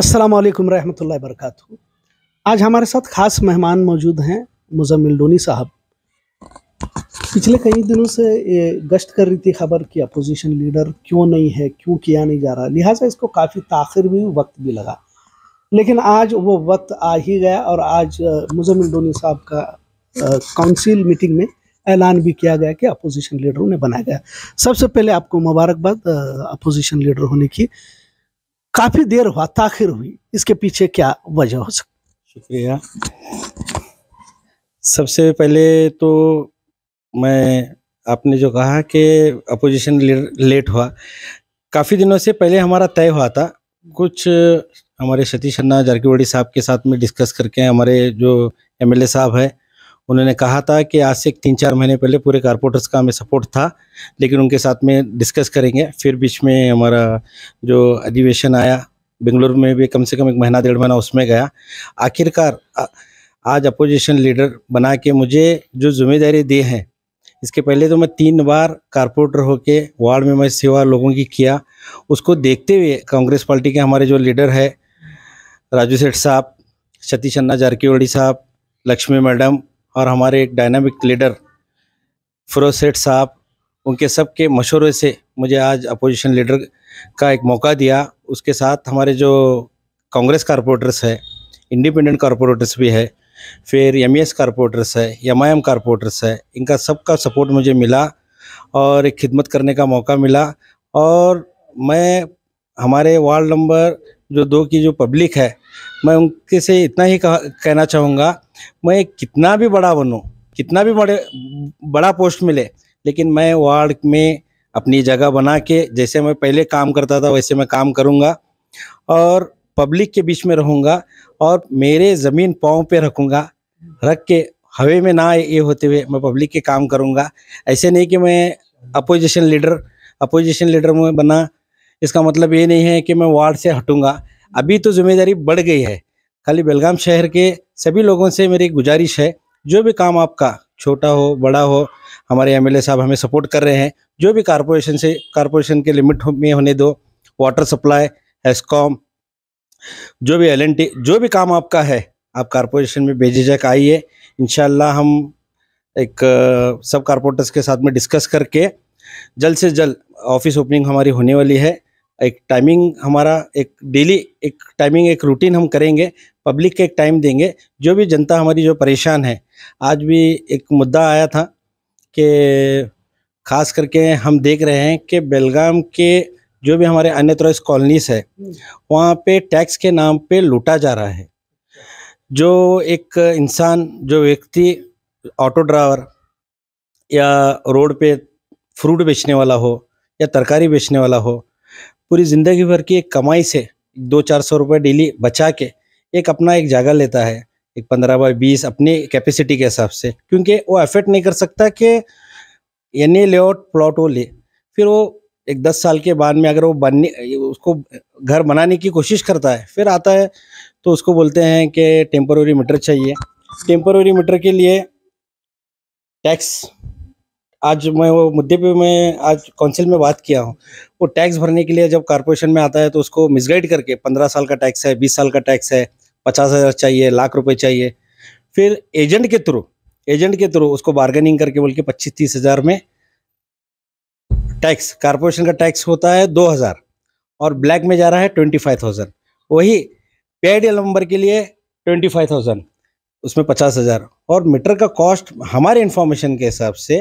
अस्सलाम वालेकुम रहमतुल्लाहि वबरकातुहू आज हमारे साथ ख़ास मेहमान मौजूद हैं मुजम्मिल डोनी साहब पिछले कई दिनों से ये गश्त कर रही थी खबर कि अपोजिशन लीडर क्यों नहीं है क्यों किया नहीं जा रहा लिहाजा इसको काफ़ी ताखिर भी वक्त भी लगा लेकिन आज वो वक्त आ ही गया और आज मुजम्मिल डोनी साहब का काउंसिल मीटिंग में ऐलान भी किया गया कि अपोजिशन लीडरों ने बनाया गया सबसे पहले आपको मुबारकबाद अपोजिशन लीडर होने की काफी देर हुआ ताखिर हुई इसके पीछे क्या वजह हो सकती शुक्रिया सबसे पहले तो मैं आपने जो कहा कि अपोजिशन लेट हुआ काफ़ी दिनों से पहले हमारा तय हुआ था कुछ हमारे सतीश अन्ना जारकीवाड़ी साहब के साथ में डिस्कस करके हमारे जो एमएलए साहब हैं उन्होंने कहा था कि आज से तीन चार महीने पहले पूरे कारपोरेटर्स का हमें सपोर्ट था लेकिन उनके साथ में डिस्कस करेंगे फिर बीच में हमारा जो अधिवेशन आया बेंगलुरु में भी कम से कम एक महीना डेढ़ महीना उसमें गया आखिरकार आज अपोजिशन लीडर बना के मुझे जो जिम्मेदारी दी है इसके पहले तो मैं तीन बार कारपोरेटर होके वार्ड में मैं सेवा लोगों की किया उसको देखते हुए कांग्रेस पार्टी के हमारे जो लीडर है राजू सेठ साहब सतीश अन्ना जारकीवाड़ी साहब लक्ष्मी मैडम और हमारे एक डायनामिक लीडर फिरोज सेठ साहब उनके सब के मशवरे से मुझे आज अपोजिशन लीडर का एक मौका दिया उसके साथ हमारे जो कांग्रेस कारपोरेटर्स है इंडिपेंडेंट कारपोरेटर्स भी है फिर एम ई एस कॉरपोरेटर्स है एम आई एम कॉरपोरेटर्स है इनका सबका सपोर्ट मुझे मिला और एक खिदमत करने का मौका मिला और मैं हमारे वार्ड नंबर जो दो की जो पब्लिक है मैं उनके से इतना ही कह, कहना चाहूँगा मैं कितना भी बड़ा बनूँ कितना भी बड़े बड़ा पोस्ट मिले लेकिन मैं वार्ड में अपनी जगह बना के जैसे मैं पहले काम करता था वैसे मैं काम करूँगा और पब्लिक के बीच में रहूँगा और मेरे ज़मीन पाँव पे रखूँगा रख के हवे में ना ये होते हुए मैं पब्लिक के काम करूँगा ऐसे नहीं कि मैं अपोजिशन लीडर अपोजिशन लीडर में बना इसका मतलब ये नहीं है कि मैं वार्ड से हटूँगा अभी तो जिम्मेदारी बढ़ गई है खाली बेलगाम शहर के सभी लोगों से मेरी गुजारिश है जो भी काम आपका छोटा हो बड़ा हो हमारे एम साहब हमें सपोर्ट कर रहे हैं जो भी कारपोरेशन से कारपोरेशन के लिमिट में होने दो वाटर सप्लाई एसकॉम जो भी एल जो भी काम आपका है आप कारपोरेशन में बेझिझक आइए इन हम एक सब कारपोरेटर्स के साथ में डिस्कस करके जल्द से जल्द ऑफिस ओपनिंग हमारी होने वाली है एक टाइमिंग हमारा एक डेली एक टाइमिंग एक रूटीन हम करेंगे पब्लिक के एक टाइम देंगे जो भी जनता हमारी जो परेशान है आज भी एक मुद्दा आया था कि खास करके हम देख रहे हैं कि बेलगाम के जो भी हमारे अन्य अन्यत्राइज कॉलोनीस है वहाँ पे टैक्स के नाम पे लूटा जा रहा है जो एक इंसान जो व्यक्ति ऑटो ड्राइवर या रोड पे फ्रूट बेचने वाला हो या तरकारी बेचने वाला हो पूरी ज़िंदगी भर की एक कमाई से दो चार सौ रुपये डेली बचा के एक अपना एक जगह लेता है एक पंद्रह बाई बीस अपनी कैपेसिटी के हिसाब से क्योंकि वो अफेक्ट नहीं कर सकता कि यानी लेआउट प्लॉट वो ले फिर वो एक दस साल के बाद में अगर वो बनने उसको घर बनाने की कोशिश करता है फिर आता है तो उसको बोलते हैं कि टेम्पोरी मीटर चाहिए टेम्पोरी मीटर के लिए टैक्स आज मैं वो मुद्दे पे मैं आज काउंसिल में बात किया हूँ वो टैक्स भरने के लिए जब कॉरपोरेशन में आता है तो उसको मिसगाइड करके पंद्रह साल का टैक्स है बीस साल का टैक्स है पचास हज़ार चाहिए लाख रुपए चाहिए फिर एजेंट के थ्रू एजेंट के थ्रू उसको बार्गेनिंग करके बोल के पच्चीस तीस हज़ार में टैक्स कॉरपोरेशन का टैक्स होता है दो हज़ार और ब्लैक में जा रहा है ट्वेंटी फाइव थाउजेंड वही पेड नंबर के लिए ट्वेंटी फाइव थाउजेंड उसमें पचास हज़ार और मीटर का कॉस्ट हमारे इन्फॉर्मेशन के हिसाब से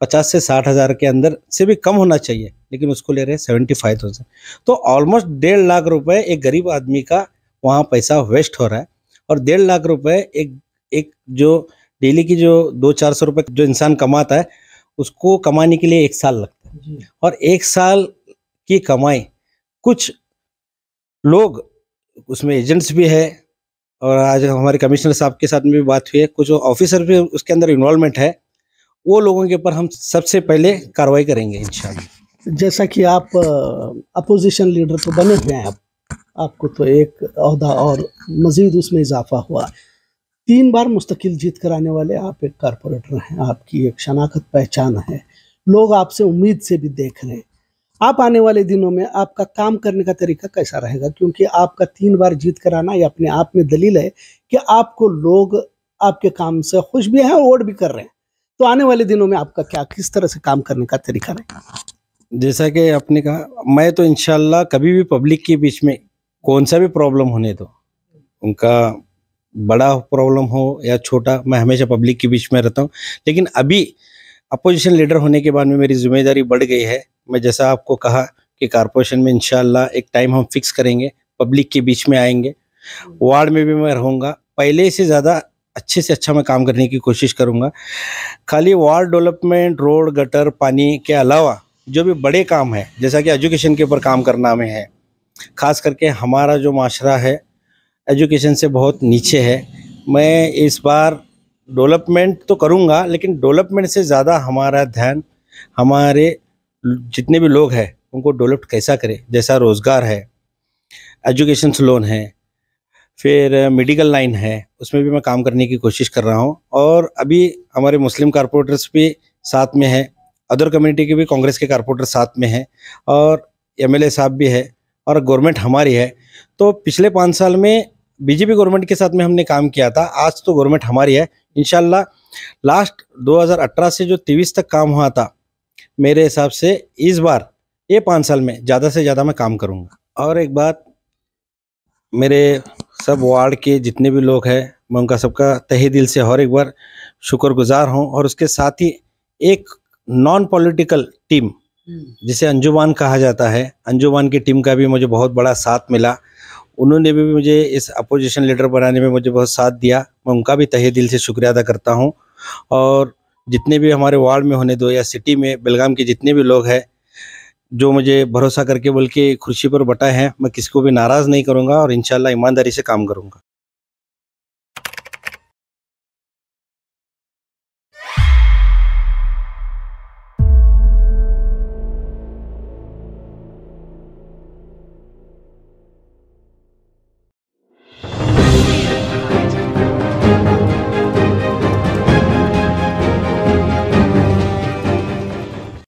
पचास से साठ हज़ार के अंदर से भी कम होना चाहिए लेकिन उसको ले रहे हैं सेवेंटी फाइव थाउजेंड तो ऑलमोस्ट डेढ़ लाख रुपए एक गरीब आदमी का वहाँ पैसा वेस्ट हो रहा है और डेढ़ लाख रुपए एक एक जो डेली की जो दो चार सौ रुपये जो इंसान कमाता है उसको कमाने के लिए एक साल लगता है और एक साल की कमाई कुछ लोग उसमें एजेंट्स भी है और आज हमारे कमिश्नर साहब के साथ में भी बात हुई है कुछ ऑफिसर भी उसके अंदर इन्वॉल्वमेंट है वो लोगों के ऊपर हम सबसे पहले कार्रवाई करेंगे इन जैसा कि आप अपोजिशन लीडर तो बने हुए हैं आप आपको तो एक अहदा और मज़ीद उसमें इजाफा हुआ तीन बार मुस्तकिल जीत कराने वाले आप एक कारपोरेटर हैं आपकी एक शनाखत पहचान है लोग आपसे उम्मीद से भी देख रहे हैं आप आने वाले दिनों में आपका काम करने का तरीका कैसा रहेगा क्योंकि आपका तीन बार जीत कराना ये अपने आप में दलील है कि आपको लोग आपके काम से खुश भी हैं वोट भी कर रहे हैं तो आने वाले दिनों में आपका क्या किस तरह से काम करने का तरीका रहेगा जैसा कि आपने कहा मैं तो इनशाला कभी भी पब्लिक के बीच में कौन सा भी प्रॉब्लम होने दो उनका बड़ा प्रॉब्लम हो या छोटा मैं हमेशा पब्लिक के बीच में रहता हूँ लेकिन अभी अपोजिशन लीडर होने के बाद में मेरी जिम्मेदारी बढ़ गई है मैं जैसा आपको कहा कि कारपोरेशन में इनशाला एक टाइम हम फिक्स करेंगे पब्लिक के बीच में आएंगे वार्ड में भी मैं रहूँगा पहले से ज़्यादा अच्छे से अच्छा मैं काम करने की कोशिश करूँगा खाली वार्ड डेवलपमेंट रोड गटर पानी के अलावा जो भी बड़े काम है जैसा कि एजुकेशन के ऊपर काम करना में है ख़ास करके हमारा जो माशरा है एजुकेशन से बहुत नीचे है मैं इस बार डेवलपमेंट तो करूँगा लेकिन डेवलपमेंट से ज़्यादा हमारा ध्यान हमारे जितने भी लोग हैं उनको डेवलप कैसा करें जैसा रोज़गार है एजुकेशन लोन है फिर मेडिकल लाइन है उसमें भी मैं काम करने की कोशिश कर रहा हूँ और अभी हमारे मुस्लिम कारपोरेटर्स भी साथ में हैं अदर कम्युनिटी के भी कांग्रेस के कारपोरेटर साथ में हैं और एमएलए साहब भी है और गवर्नमेंट हमारी है तो पिछले पाँच साल में बीजेपी गवर्नमेंट के साथ में हमने काम किया था आज तो गवर्नमेंट हमारी है इन लास्ट 2018 से जो तेईस तक काम हुआ था मेरे हिसाब से इस बार ये पाँच साल में ज़्यादा से ज़्यादा मैं काम करूँगा और एक बात मेरे सब वार्ड के जितने भी लोग हैं मैं उनका सबका तहे दिल से और एक बार शुक्रगुजार हूँ और उसके साथ ही एक नॉन पॉलिटिकल टीम जिसे अंजुमान कहा जाता है अंजुमान की टीम का भी मुझे बहुत बड़ा साथ मिला उन्होंने भी मुझे इस अपोजिशन लीडर बनाने में मुझे बहुत साथ दिया मैं उनका भी तहे दिल से शुक्रिया अदा करता हूँ और जितने भी हमारे वार्ड में होने दो या सिटी में बेलगाम के जितने भी लोग हैं जो मुझे भरोसा करके बल्कि खुर्शी पर बटा है मैं किसी को भी नाराज़ नहीं करूँगा और इन ईमानदारी से काम करूँगा